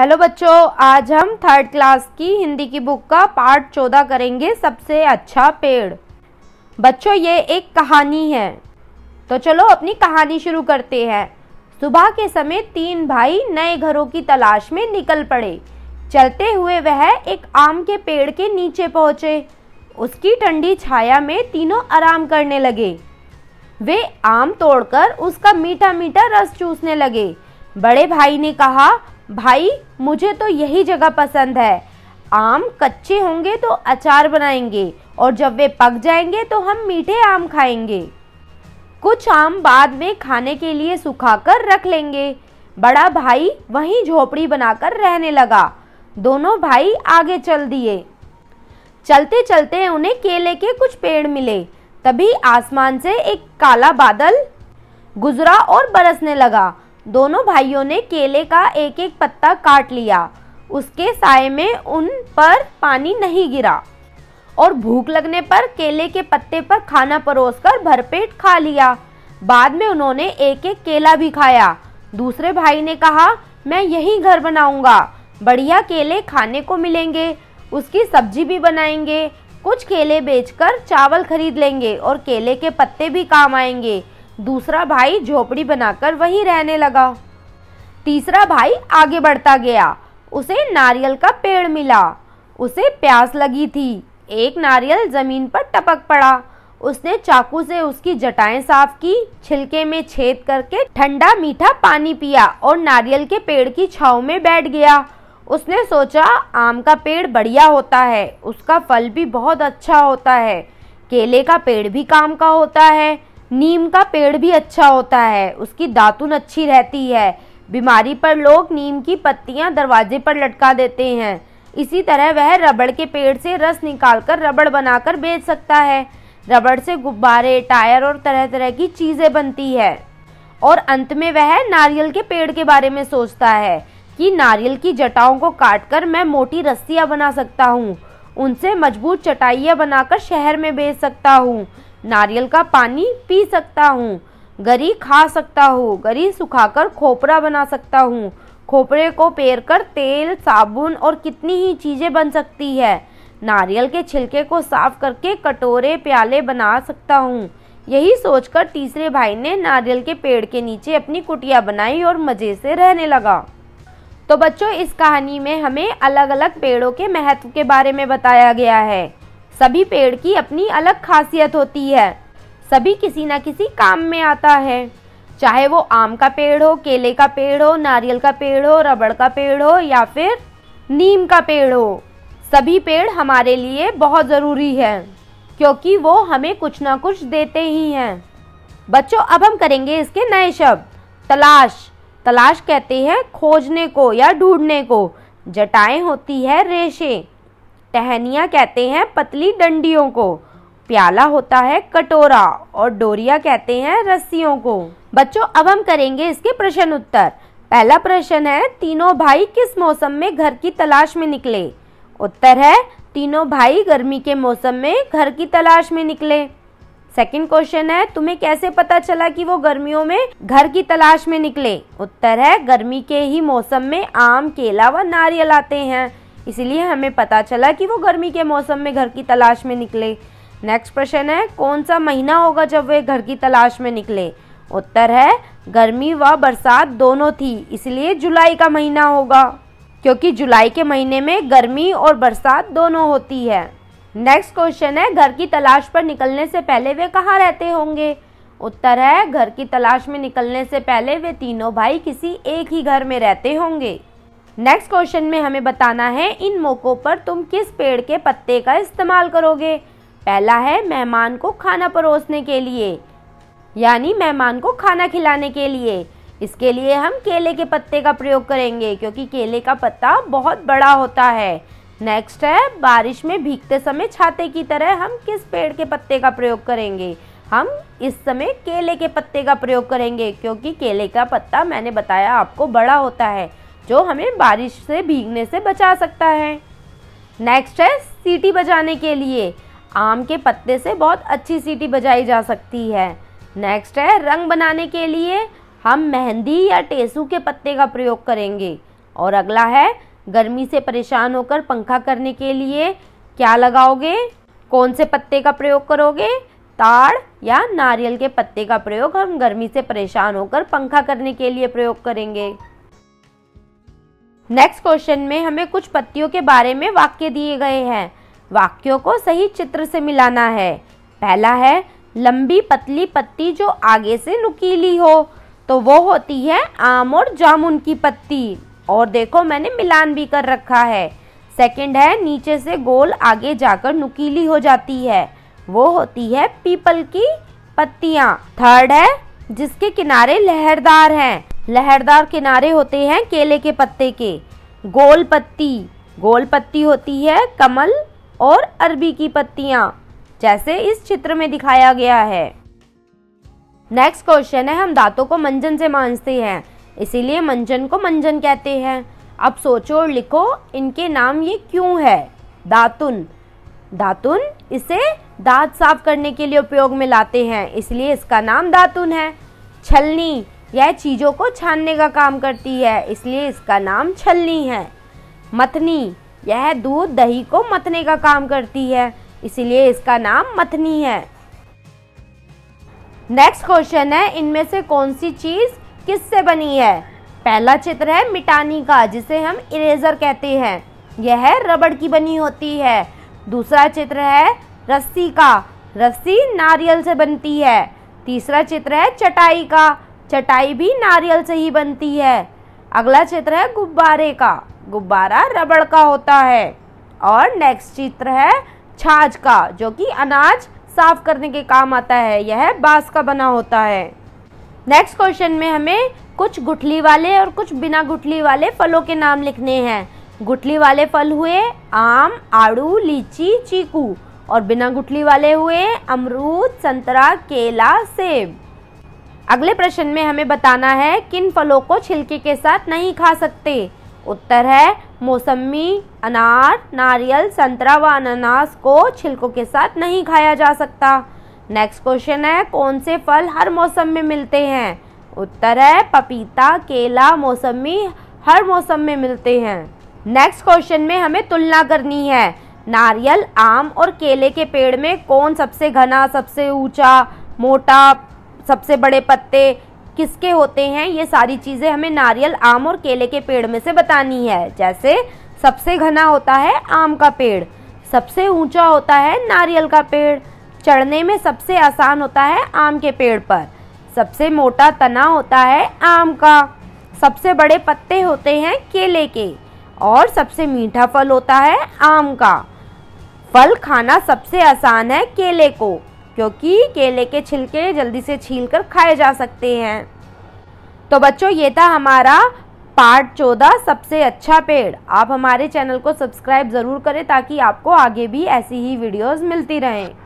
hello बच्चों आज हम थर्ड क्लास की हिंदी की बुक का पार्ट चौदह करेंगे सबसे अच्छा पेड़ बच्चों ये एक कहानी है तो चलो अपनी कहानी शुरू करते हैं सुबह के समय तीन भाई नए घरों की तलाश में निकल पड़े चलते हुए वह एक आम के पेड़ के नीचे पहुंचे उसकी ठंडी छाया में तीनों आराम करने लगे वे आम तोड़कर उसका मीठा मीठा रस चूसने लगे बड़े भाई ने कहा भाई मुझे तो यही जगह पसंद है आम कच्चे होंगे तो अचार बनाएंगे और जब वे पक जाएंगे तो हम मीठे आम खाएंगे कुछ आम बाद में खाने के लिए सुखाकर रख लेंगे बड़ा भाई वहीं झोपड़ी बनाकर रहने लगा दोनों भाई आगे चल दिए चलते चलते उन्हें केले के कुछ पेड़ मिले तभी आसमान से एक काला बादल गुजरा और बरसने लगा दोनों भाइयों ने केले का एक एक पत्ता काट लिया उसके साय में उन पर पानी नहीं गिरा और भूख लगने पर केले के पत्ते पर खाना परोसकर भरपेट खा लिया बाद में उन्होंने एक एक केला भी खाया दूसरे भाई ने कहा मैं यही घर बनाऊंगा बढ़िया केले खाने को मिलेंगे उसकी सब्जी भी बनाएंगे कुछ केले बेचकर चावल खरीद लेंगे और केले के पत्ते भी काम आएंगे दूसरा भाई झोपड़ी बनाकर वहीं रहने लगा तीसरा भाई आगे बढ़ता गया उसे नारियल का पेड़ मिला उसे प्यास लगी थी एक नारियल जमीन पर टपक पड़ा उसने चाकू से उसकी जटाएं साफ की छिलके में छेद करके ठंडा मीठा पानी पिया और नारियल के पेड़ की छाव में बैठ गया उसने सोचा आम का पेड़ बढ़िया होता है उसका फल भी बहुत अच्छा होता है केले का पेड़ भी काम का होता है नीम का पेड़ भी अच्छा होता है उसकी दातुन अच्छी रहती है बीमारी पर लोग नीम की पत्तियां दरवाजे पर लटका देते हैं इसी तरह वह रबड़ के पेड़ से रस निकालकर रबड़ बनाकर बेच सकता है रबड़ से गुब्बारे टायर और तरह तरह की चीज़ें बनती है और अंत में वह नारियल के पेड़ के बारे में सोचता है कि नारियल की जटाओं को काटकर मैं मोटी रस्सियाँ बना सकता हूँ उनसे मजबूत चटाइयाँ बनाकर शहर में बेच सकता हूँ नारियल का पानी पी सकता हूँ गरी खा सकता हूँ गरी सुखाकर खोपरा बना सकता हूँ खोपरे को पेर कर तेल साबुन और कितनी ही चीज़ें बन सकती है नारियल के छिलके को साफ करके कटोरे प्याले बना सकता हूँ यही सोचकर तीसरे भाई ने नारियल के पेड़ के नीचे अपनी कुटिया बनाई और मज़े से रहने लगा तो बच्चों इस कहानी में हमें अलग अलग पेड़ों के महत्व के बारे में बताया गया है सभी पेड़ की अपनी अलग खासियत होती है सभी किसी ना किसी काम में आता है चाहे वो आम का पेड़ हो केले का पेड़ हो नारियल का पेड़ हो रबड़ का पेड़ हो या फिर नीम का पेड़ हो सभी पेड़ हमारे लिए बहुत ज़रूरी है क्योंकि वो हमें कुछ ना कुछ देते ही हैं बच्चों अब हम करेंगे इसके नए शब्द तलाश तलाश कहते हैं खोजने को या ढूंढने को जटाएं होती है रेशे टहनिया कहते हैं पतली डंडियों को प्याला होता है कटोरा और डोरिया कहते हैं रस्सियों को बच्चों अब हम करेंगे इसके प्रश्न उत्तर पहला प्रश्न है तीनों भाई किस मौसम में घर की तलाश में निकले उत्तर है तीनों भाई गर्मी के मौसम में घर की तलाश में निकले सेकंड क्वेश्चन है तुम्हें कैसे पता चला कि वो गर्मियों में घर की तलाश में निकले उत्तर है गर्मी के ही मौसम में आम केला व नारियल आते हैं इसीलिए हमें पता चला कि वो गर्मी के मौसम में घर की तलाश में निकले नेक्स्ट प्रश्न है कौन सा महीना होगा जब वे घर की तलाश में निकले उत्तर है गर्मी व बरसात दोनों थी इसलिए जुलाई का महीना होगा क्योंकि जुलाई के महीने में गर्मी और बरसात दोनों होती है नेक्स्ट क्वेश्चन है घर की तलाश पर निकलने से पहले वे कहाँ रहते होंगे उत्तर है घर की तलाश में निकलने से पहले वे तीनों भाई किसी एक ही घर में रहते होंगे नेक्स्ट क्वेश्चन में हमें बताना है इन मौक़ों पर तुम किस पेड़ के पत्ते का इस्तेमाल करोगे पहला है मेहमान को खाना परोसने के लिए यानी मेहमान को खाना खिलाने के लिए इसके लिए हम केले के पत्ते का प्रयोग करेंगे क्योंकि केले का पत्ता बहुत बड़ा होता है नेक्स्ट है बारिश में भीगते समय छाते की तरह हम किस पेड़ के पत्ते का प्रयोग करेंगे हम इस समय केले के पत्ते का प्रयोग करेंगे क्योंकि केले का पत्ता मैंने बताया आपको बड़ा होता है जो हमें बारिश से भीगने से बचा सकता है नेक्स्ट है सीटी बजाने के लिए आम के पत्ते से बहुत अच्छी सीटी बजाई जा सकती है नेक्स्ट है रंग बनाने के लिए हम मेहंदी या टेसू के पत्ते का प्रयोग करेंगे और अगला है गर्मी से परेशान होकर पंखा करने के लिए क्या लगाओगे कौन से पत्ते का प्रयोग करोगे ताड़ या नारियल के पत्ते का प्रयोग हम गर्मी से परेशान होकर पंखा करने के लिए प्रयोग करेंगे नेक्स्ट क्वेश्चन में हमें कुछ पत्तियों के बारे में वाक्य दिए गए हैं वाक्यों को सही चित्र से मिलाना है पहला है लंबी पतली पत्ती जो आगे से नुकीली हो तो वो होती है आम और जामुन की पत्ती और देखो मैंने मिलान भी कर रखा है सेकंड है नीचे से गोल आगे जाकर नुकीली हो जाती है वो होती है पीपल की पत्तियाँ थर्ड है जिसके किनारे लहरदार हैं लहरदार किनारे होते हैं केले के पत्ते के गोल पत्ती गोल पत्ती होती है कमल और अरबी की पत्तियां जैसे इस चित्र में दिखाया गया है नेक्स्ट क्वेश्चन है हम दांतों को मंजन से मांजते हैं इसीलिए मंजन को मंजन कहते हैं अब सोचो और लिखो इनके नाम ये क्यों है दातुन दातुन इसे दांत साफ करने के लिए उपयोग में लाते हैं इसलिए इसका नाम दातुन है छलनी यह चीज़ों को छानने का काम करती है इसलिए इसका नाम छलनी है मथनी यह दूध दही को मथने का काम करती है इसलिए इसका नाम मथनी है नेक्स्ट क्वेश्चन है इनमें से कौन सी चीज़ किससे बनी है पहला चित्र है मिटानी का जिसे हम इरेजर कहते हैं यह है रबड़ की बनी होती है दूसरा चित्र है रस्सी का रस्सी नारियल से बनती है तीसरा चित्र है चटाई का चटाई भी नारियल से ही बनती है अगला चित्र है गुब्बारे का गुब्बारा रबड़ का होता है और नेक्स्ट चित्र है छाछ का जो कि अनाज साफ करने के काम आता है यह बांस का बना होता है नेक्स्ट क्वेश्चन में हमें कुछ गुठली वाले और कुछ बिना गुठली वाले फलों के नाम लिखने हैं गुठली वाले फल हुए आम आड़ू लीची चीकू और बिना गुठली वाले हुए अमरूद संतरा केला सेब अगले प्रश्न में हमें बताना है किन फलों को छिलके के साथ नहीं खा सकते उत्तर है मौसमी अनार नारियल संतरा व अनानास को छिलकों के साथ नहीं खाया जा सकता नेक्स्ट क्वेश्चन है कौन से फल हर मौसम में मिलते हैं उत्तर है पपीता केला मौसमी हर मौसम में मिलते हैं नेक्स्ट क्वेश्चन में हमें तुलना करनी है नारियल आम और केले के पेड़ में कौन सबसे घना सबसे ऊंचा मोटा सबसे बड़े पत्ते किसके होते हैं ये सारी चीज़ें हमें नारियल आम और केले के पेड़ में से बतानी है जैसे सबसे घना होता है आम का पेड़ सबसे ऊंचा होता है नारियल का पेड़ चढ़ने में सबसे आसान होता है आम के पेड़ पर सबसे मोटा तना होता है आम का सबसे बड़े पत्ते होते हैं केले के और सबसे मीठा फल होता है आम का फल खाना सबसे आसान है केले को क्योंकि केले के छिलके जल्दी से छील कर खाए जा सकते हैं तो बच्चों ये था हमारा पार्ट चौदह सबसे अच्छा पेड़ आप हमारे चैनल को सब्सक्राइब ज़रूर करें ताकि आपको आगे भी ऐसी ही वीडियोस मिलती रहें